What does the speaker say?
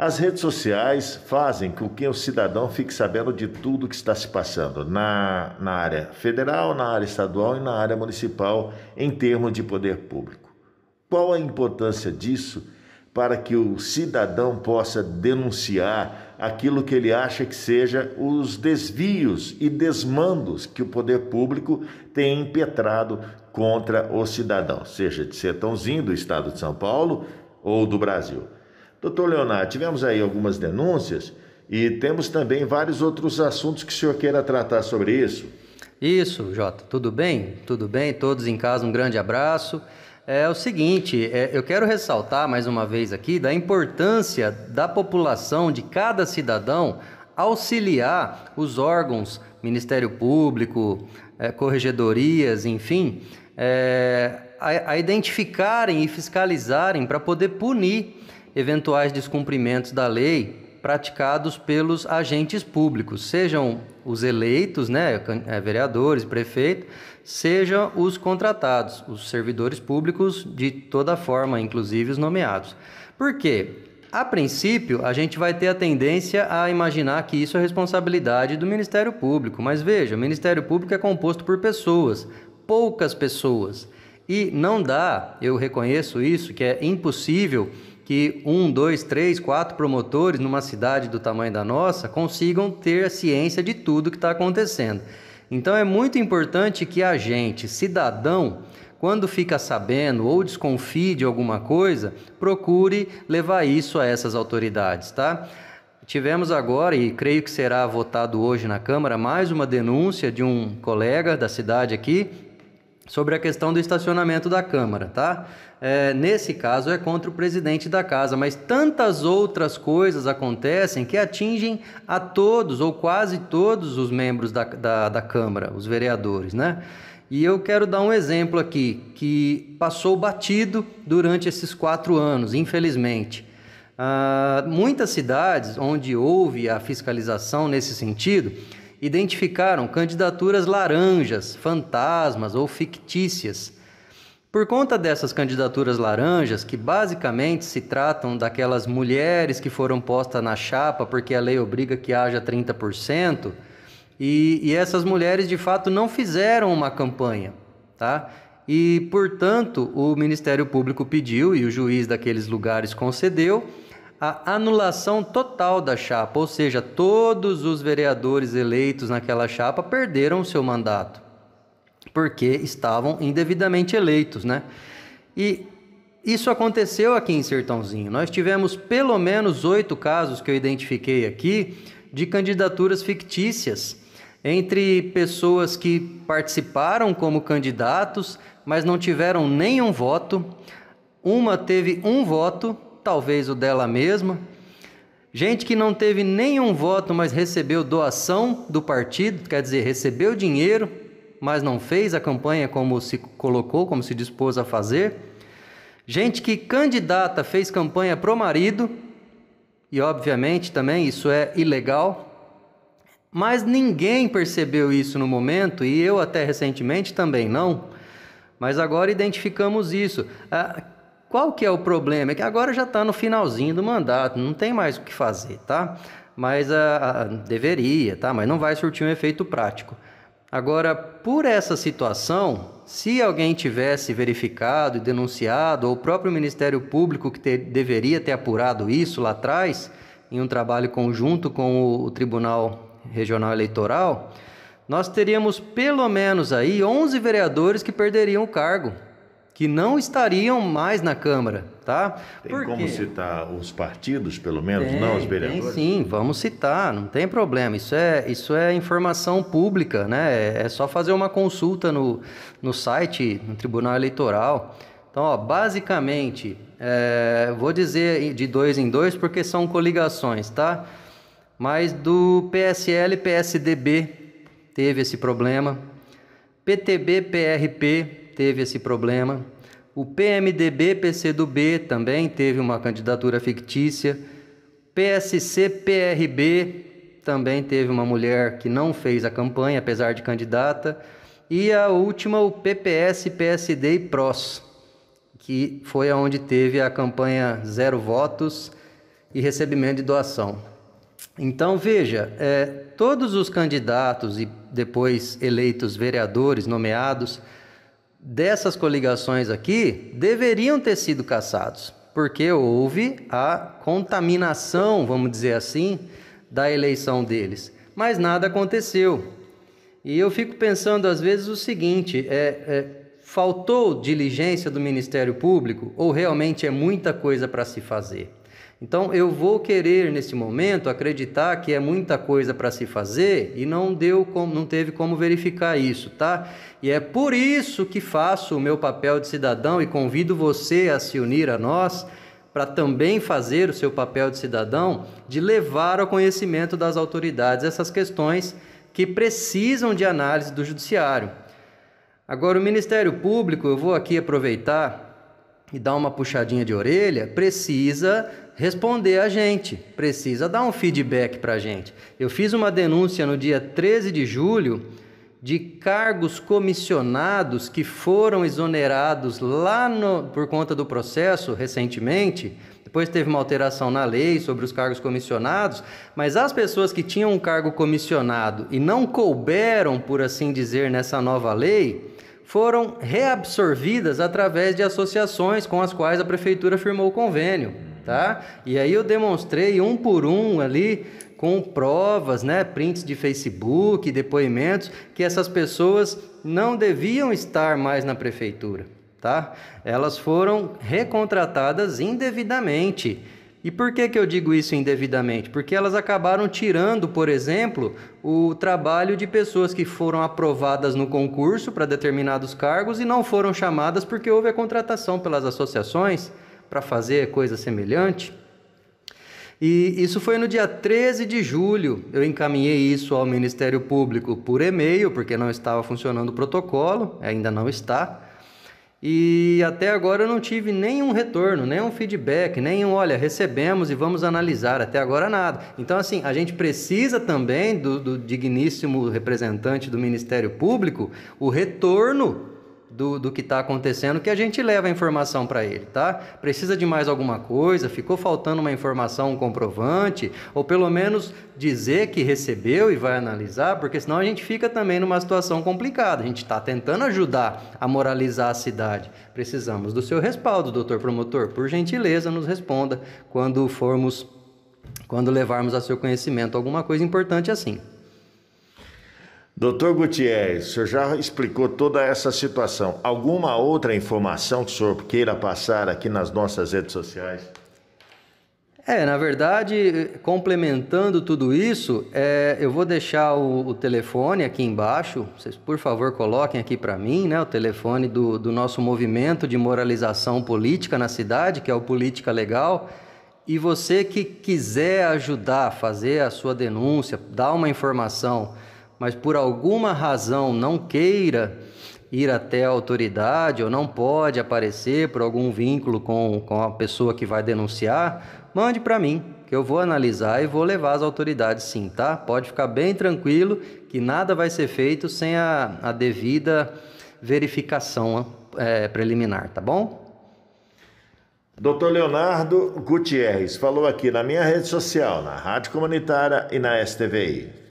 As redes sociais fazem com que o cidadão fique sabendo de tudo que está se passando na, na área federal, na área estadual e na área municipal em termos de poder público. Qual a importância disso para que o cidadão possa denunciar aquilo que ele acha que seja os desvios e desmandos que o poder público tem impetrado contra o cidadão, seja de sertãozinho do estado de São Paulo ou do Brasil? Doutor Leonardo, tivemos aí algumas denúncias e temos também vários outros assuntos que o senhor queira tratar sobre isso. Isso, Jota, tudo bem? Tudo bem? Todos em casa, um grande abraço. É o seguinte, é, eu quero ressaltar mais uma vez aqui da importância da população, de cada cidadão, auxiliar os órgãos, Ministério Público, é, corregedorias, enfim, é, a, a identificarem e fiscalizarem para poder punir eventuais descumprimentos da lei praticados pelos agentes públicos, sejam os eleitos, né, eh, vereadores, prefeito, sejam os contratados, os servidores públicos de toda forma, inclusive os nomeados. Por quê? A princípio, a gente vai ter a tendência a imaginar que isso é responsabilidade do Ministério Público, mas veja, o Ministério Público é composto por pessoas, poucas pessoas. E não dá, eu reconheço isso, que é impossível que um, dois, três, quatro promotores numa cidade do tamanho da nossa consigam ter a ciência de tudo que está acontecendo. Então é muito importante que a gente, cidadão, quando fica sabendo ou desconfie de alguma coisa, procure levar isso a essas autoridades, tá? Tivemos agora, e creio que será votado hoje na Câmara, mais uma denúncia de um colega da cidade aqui, sobre a questão do estacionamento da Câmara, tá? É, nesse caso é contra o presidente da casa, mas tantas outras coisas acontecem que atingem a todos ou quase todos os membros da, da, da Câmara, os vereadores, né? E eu quero dar um exemplo aqui que passou batido durante esses quatro anos, infelizmente. Ah, muitas cidades onde houve a fiscalização nesse sentido identificaram candidaturas laranjas, fantasmas ou fictícias. Por conta dessas candidaturas laranjas, que basicamente se tratam daquelas mulheres que foram postas na chapa porque a lei obriga que haja 30%, e, e essas mulheres de fato não fizeram uma campanha, tá? E, portanto, o Ministério Público pediu e o juiz daqueles lugares concedeu a anulação total da chapa, ou seja, todos os vereadores eleitos naquela chapa perderam o seu mandato, porque estavam indevidamente eleitos, né? E isso aconteceu aqui em Sertãozinho. Nós tivemos pelo menos oito casos que eu identifiquei aqui de candidaturas fictícias entre pessoas que participaram como candidatos, mas não tiveram nenhum voto. Uma teve um voto talvez o dela mesma. Gente que não teve nenhum voto, mas recebeu doação do partido, quer dizer, recebeu dinheiro, mas não fez a campanha como se colocou, como se dispôs a fazer. Gente que candidata fez campanha pro marido, e obviamente também isso é ilegal. Mas ninguém percebeu isso no momento, e eu até recentemente também não. Mas agora identificamos isso. Ah, qual que é o problema? É que agora já está no finalzinho do mandato, não tem mais o que fazer, tá? Mas a, ah, a, ah, deveria, tá? Mas não vai surtir um efeito prático. Agora, por essa situação, se alguém tivesse verificado e denunciado, ou o próprio Ministério Público que ter, deveria ter apurado isso lá atrás, em um trabalho conjunto com o, o Tribunal Regional Eleitoral, nós teríamos pelo menos aí 11 vereadores que perderiam o cargo que não estariam mais na Câmara, tá? Tem Por como quê? citar os partidos, pelo menos, tem, não os vereadores? Tem, sim, vamos citar, não tem problema. Isso é, isso é informação pública, né? É, é só fazer uma consulta no, no site, no Tribunal Eleitoral. Então, ó, basicamente, é, vou dizer de dois em dois porque são coligações, tá? Mas do PSL e PSDB teve esse problema. PTB, PRP, teve esse problema. O PMDB PCdoB também teve uma candidatura fictícia. PSC PRB também teve uma mulher que não fez a campanha, apesar de candidata. E a última, o PPS, PSD e PROS, que foi aonde teve a campanha zero votos e recebimento de doação. Então veja, é, todos os candidatos e depois eleitos vereadores, nomeados, dessas coligações aqui deveriam ter sido cassados, porque houve a contaminação, vamos dizer assim, da eleição deles. Mas nada aconteceu. E eu fico pensando às vezes o seguinte: é, é faltou diligência do Ministério Público ou realmente é muita coisa para se fazer? Então eu vou querer nesse momento acreditar que é muita coisa para se fazer e não deu como, não teve como verificar isso, tá? E é por isso que faço o meu papel de cidadão e convido você a se unir a nós para também fazer o seu papel de cidadão de levar ao conhecimento das autoridades essas questões que precisam de análise do judiciário. Agora o Ministério Público, eu vou aqui aproveitar e dar uma puxadinha de orelha, precisa responder a gente, precisa dar um feedback para a gente. Eu fiz uma denúncia no dia 13 de julho de cargos comissionados que foram exonerados lá no, por conta do processo recentemente. Depois teve uma alteração na lei sobre os cargos comissionados, mas as pessoas que tinham um cargo comissionado e não couberam, por assim dizer, nessa nova lei, foram reabsorvidas através de associações com as quais a prefeitura firmou o convênio tá? E aí eu demonstrei um por um ali com provas, né, prints de Facebook, depoimentos que essas pessoas não deviam estar mais na prefeitura, tá? Elas foram recontratadas indevidamente. E por que, que eu digo isso indevidamente? Porque elas acabaram tirando, por exemplo, o trabalho de pessoas que foram aprovadas no concurso para determinados cargos e não foram chamadas porque houve a contratação pelas associações para fazer coisa semelhante? E isso foi no dia 13 de julho. Eu encaminhei isso ao Ministério Público por e-mail, porque não estava funcionando o protocolo, ainda não está. E até agora eu não tive nenhum retorno, nenhum feedback, nenhum, olha, recebemos e vamos analisar, até agora nada. Então, assim, a gente precisa também do, do digníssimo representante do Ministério Público o retorno do, do que está acontecendo que a gente leva a informação para ele, tá? Precisa de mais alguma coisa? Ficou faltando uma informação, um comprovante? Ou pelo menos dizer que recebeu e vai analisar, porque senão a gente fica também numa situação complicada. A gente está tentando ajudar a moralizar a cidade. Precisamos do seu respaldo, doutor promotor. Por gentileza, nos responda quando formos, quando levarmos a seu conhecimento alguma coisa importante assim. Doutor Gutierrez, o senhor já explicou toda essa situação. Alguma outra informação que o senhor queira passar aqui nas nossas redes sociais? É, na verdade, complementando tudo isso, é, eu vou deixar o, o, telefone aqui embaixo. Vocês, por favor, coloquem aqui para mim né, o telefone do, do nosso movimento de moralização política na cidade, que é o Política Legal. E você que quiser ajudar, fazer a sua denúncia, dar uma informação mas por alguma razão não queira ir até a autoridade ou não pode aparecer por algum vínculo com, com a pessoa que vai denunciar, mande para mim, que eu vou analisar e vou levar as autoridades sim, tá? Pode ficar bem tranquilo que nada vai ser feito sem a, a devida verificação é, preliminar, tá bom? Doutor Leonardo Gutierrez falou aqui na minha rede social, na Rádio Comunitária e na STVI.